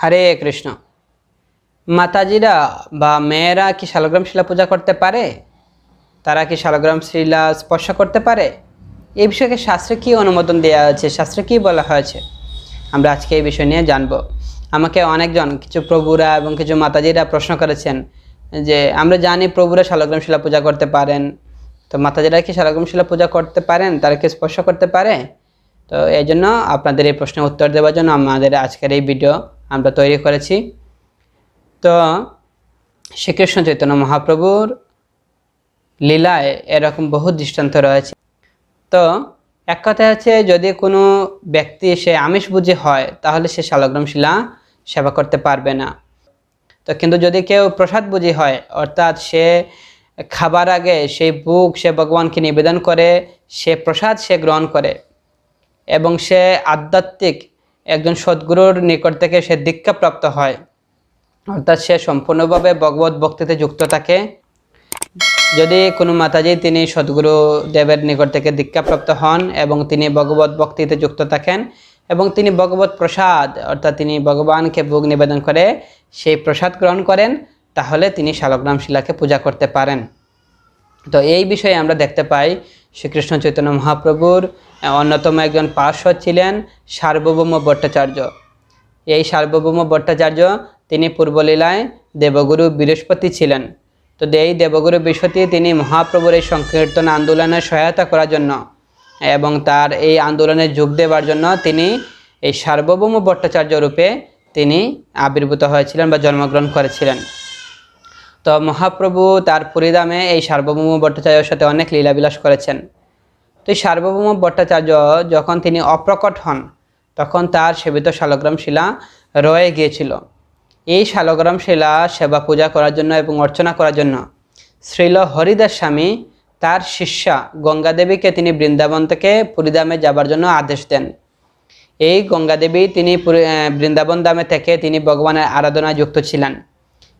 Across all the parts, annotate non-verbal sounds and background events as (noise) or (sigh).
হরে কৃষ্ণ মাতাজিরা বা মেয়েরা কি শালগ্রাম শিলা পূজা করতে পারে তারা কি শালগ্রাম শিলা স্পর্শ করতে পারে এই বিষয়কে শাস্ত্রে কী অনুমোদন দেওয়া হয়েছে শাস্ত্রে কী বলা হয়েছে আমরা আজকে এই বিষয় নিয়ে জানব আমাকে অনেকজন কিছু প্রভুরা এবং কিছু মাতাজিরা প্রশ্ন করেছেন যে আমরা জানি প্রভুরা শালগ্রাম শিলা পূজা করতে পারেন তো মাতাজিরা কি শালগ্রাম শিলা পূজা করতে পারেন তারা কি স্পর্শ করতে পারে তো এই জন্য আপনাদের এই প্রশ্নের উত্তর দেওয়ার জন্য আমাদের আজকের এই ভিডিও আমরা তৈরি করেছি তো শ্রীকৃষ্ণ চৈতন্য মহাপ্রভুর লীলায় এরকম বহু দৃষ্টান্ত রয়েছে তো এক কথা আছে যদি কোনো ব্যক্তি সে আমিষ বুঝে হয় তাহলে সে শালগ্রাম শিলা সেবা করতে পারবে না তো কিন্তু যদি কেউ প্রসাদ বুঝি হয় অর্থাৎ সে খাবার আগে সেই বুক সে ভগবানকে নিবেদন করে সে প্রসাদ সে গ্রহণ করে এবং সে আধ্যাত্মিক একজন নিকট থেকে সে দীক্ষা প্রাপ্ত হয় অর্থাৎ সে সম্পূর্ণভাবে ভগবত ভক্তিতে যুক্ত থাকে যদি কোনো মাতাজি তিনি সদ্গুরু দেবের নিকট থেকে দীক্ষাপ্রাপ্ত হন এবং তিনি ভগবত ভক্তিতে যুক্ত থাকেন এবং তিনি ভগবত প্রসাদ অর্থাৎ তিনি ভগবানকে ভোগ নিবেদন করে সেই প্রসাদ গ্রহণ করেন তাহলে তিনি শালগ্রাম শিলাকে পূজা করতে পারেন তো এই বিষয়ে আমরা দেখতে পাই শ্রীকৃষ্ণ চৈতন্য মহাপ্রভুর অন্যতম একজন পার্শ্ব ছিলেন সার্বভৌম ভট্টাচার্য এই সার্বভৌম ভট্টাচার্য তিনি পূর্বলীলায় দেবগুরু বৃহস্পতি ছিলেন তো এই দেবগুরু বৃহস্পতি তিনি মহাপ্রভুর এই সংকীর্তন আন্দোলনে সহায়তা করার জন্য এবং তার এই আন্দোলনে যোগ দেওয়ার জন্য তিনি এই সার্বভৌম ভট্টাচার্য রূপে তিনি আবির্ভূত হয়েছিলেন বা জন্মগ্রহণ করেছিলেন তো মহাপ্রভু তার পুরীধামে এই সার্বভৌম ভট্টাচার্যের সাথে অনেক লীলাবিলাস করেছেন তো সার্বভৌম ভট্টাচার্য যখন তিনি অপ্রকট হন তখন তার সেবিত শালগ্রাম শিলা রয়ে গিয়েছিল এই শালগ্রাম শিলা সেবা পূজা করার জন্য এবং অর্চনা করার জন্য শ্রীল হরিদাস স্বামী তার শিষ্যা গঙ্গাদেবীকে তিনি বৃন্দাবন থেকে পুরীধামে যাবার জন্য আদেশ দেন এই গঙ্গাদেবী তিনি বৃন্দাবন দামে থেকে তিনি ভগবানের আরাধনায় যুক্ত ছিলেন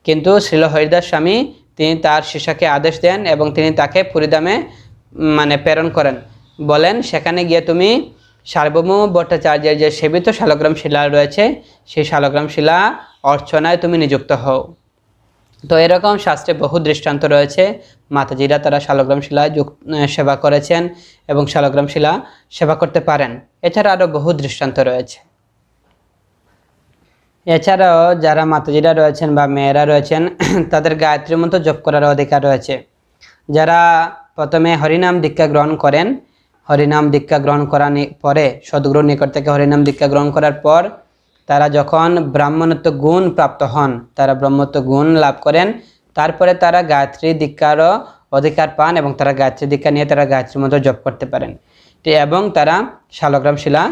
কিন্তু শ্রীল হরিদাস স্বামী তিনি তার শিষ্যাকে আদেশ দেন এবং তিনি তাকে পুরীধামে মানে প্রেরণ করেন বলেন সেখানে গিয়ে তুমি সার্বভৌম ভট্টাচার্যের যে সেবিত শালগ্রাম শিলা রয়েছে সেই শালগ্রাম শিলা অর্চনায় তুমি নিযুক্ত হও তো এরকম শাস্ত্রে বহু দৃষ্টান্ত রয়েছে মাতাজিরা তারা শালগ্রাম শিলা সেবা করেছেন এবং শালগ্রাম শিলা সেবা করতে পারেন এছাড়া আরও বহু দৃষ্টান্ত রয়েছে এছাড়াও যারা মাতাজিরা রয়েছেন বা মেয়েরা রয়েছেন (clears throat) তাদের গায়ত্রীর মতো জপ করার অধিকার রয়েছে যারা প্রথমে হরিনাম দীক্ষা গ্রহণ করেন হরিনাম দীক্ষা গ্রহণ করার পরে সদ্গুরুর নিকট থেকে হরিনাম দীক্ষা গ্রহণ করার পর তারা যখন ব্রাহ্মণত্ব গুণ প্রাপ্ত হন তারা ব্রহ্মত্ব গুণ লাভ করেন তারপরে তারা গায়ত্রী দীক্ষারও অধিকার পান এবং তারা গায়ত্রী দীক্ষা নিয়ে তারা গায়ত্রী মন্ত্র জপ করতে পারেন এবং তারা শালগ্রাম শিলা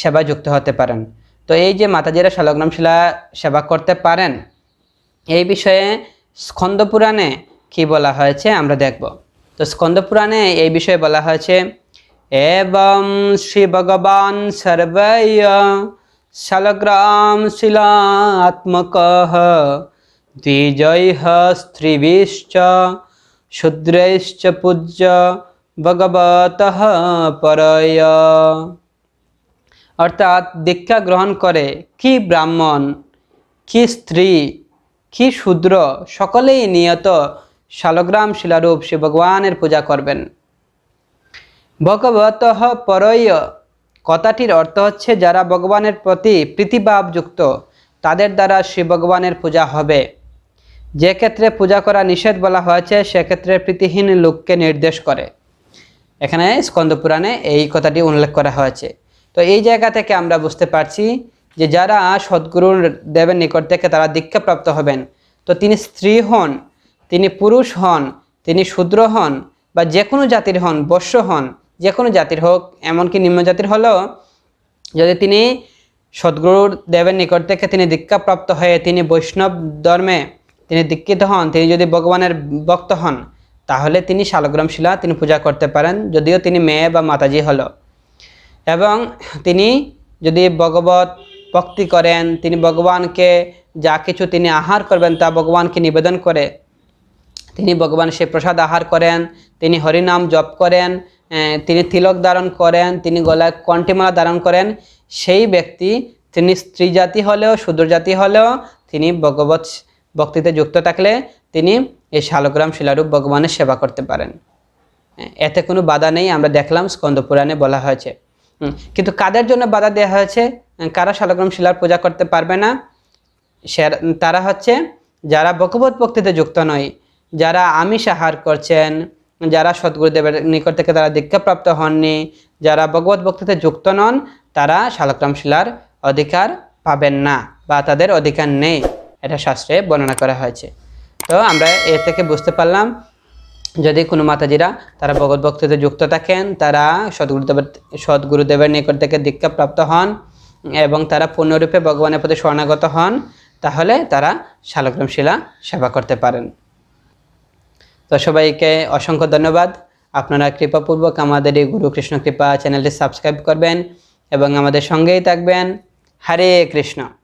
সেবা যুক্ত হতে পারেন তো এই যে মাতাজিরা শালগ্রাম শিলা সেবা করতে পারেন এই বিষয়ে স্কন্দপুরাণে কি বলা হয়েছে আমরা দেখব তো স্কন্দপুরাণে এই বিষয়ে বলা হয়েছে এবং শ্রী ভগবান सर्वय शलग्रां शिलात्मकः দ্বিজয় स्त्रीभिश्च শুদ্রৈশ্চ পূজ্য ভগবত পরয় অর্থাৎ দীক্ষা গ্রহণ করে কি ব্রাহ্মণ কি স্ত্রী কি শূদ্র সকলেই নিয়ত শালগ্রাম শিলারূপ শিব ভগবানের পূজা করবেন ভগবত পরয় কথাটির অর্থ হচ্ছে যারা ভগবানের প্রতি প্রীতিভাবযুক্ত তাদের দ্বারা শ্রী ভগবানের পূজা হবে যে ক্ষেত্রে পূজা করা নিষেধ বলা হয়েছে সেক্ষেত্রে প্রীতিহীন লোককে নির্দেশ করে এখানে স্কন্দপুরাণে এই কথাটি উল্লেখ করা হয়েছে তো এই জায়গা থেকে আমরা বুঝতে পারছি যে যারা সদ্গুরু দেবের নিকট থেকে তারা দীক্ষাপ্রাপ্ত হবেন তো তিনি স্ত্রী হন তিনি পুরুষ হন তিনি শূদ্র হন বা যে কোনো জাতির হন বস্য হন যে কোনো জাতির হোক এমনকি নিম্ন জাতির হলেও যদি তিনি সদ্গুরুর দেবের নিকট থেকে তিনি দীক্ষাপ্রাপ্ত হয়ে তিনি বৈষ্ণব ধর্মে তিনি দীক্ষিত হন তিনি যদি ভগবানের ভক্ত হন তাহলে তিনি শালগ্রাম শিলা তিনি পূজা করতে পারেন যদিও তিনি মেয়ে বা মাতাজি হল এবং তিনি যদি ভগবত ভক্তি করেন তিনি ভগবানকে যা কিছু তিনি আহার করবেন তা ভগবানকে নিবেদন করে তিনি ভগবান সে প্রসাদ আহার করেন তিনি হরিনাম জপ করেন হ্যাঁ, তিনি তিলক ধারণ করেন তিনি গলায় কণ্ঠিমালা ধারণ করেন সেই ব্যক্তি তিনি স্ত্রী জাতি হলেও সুদূর জাতি হলেও তিনি ভগবত ভক্তিতে যুক্ত থাকলে তিনি এই শালগ্রাম শিলারূপ ভগবানের সেবা করতে পারেন হ্যাঁ, এতে কোনো বাধা নেই আমরা দেখলাম স্কন্দপুরাণে বলা হয়েছে কিন্তু কাদের জন্য বাধা দেওয়া হয়েছে কারা শালগ্রাম শিলার পূজা করতে পারবে না তারা হচ্ছে যারা ভগবত ভক্তিতে যুক্ত নয় যারা আমিষ আহার করছেন যারা সদ্গুরুদেবের নিকট থেকে তারা দীক্ষাপ্রাপ্ত হননি যারা ভগবত ভক্তিতে যুক্ত নন তারা শালগ্রাম শিলার অধিকার পাবেন না বা তাদের অধিকার নেই এটা শাস্ত্রে বর্ণনা করা হয়েছে তো আমরা এ থেকে বুঝতে পারলাম যদি কোনো মাতাজিরা তারা ভগৎ ভক্তিতে যুক্ত থাকেন তারা সদ্গুরুদেবের সদ্গুরুদেবের নিকট থেকে দীক্ষাপ্রাপ্ত হন এবং তারা পূর্ণরূপে ভগবানের প্রতি শরণাগত হন তাহলে তারা শালক্রম শিলা সেবা করতে পারেন তো সবাইকে অসংখ্য ধন্যবাদ আপনারা কৃপাপূর্বক আমাদের এই গুরু কৃষ্ণ কৃপা চ্যানেলটি সাবস্ক্রাইব করবেন এবং আমাদের সঙ্গেই থাকবেন হরে কৃষ্ণ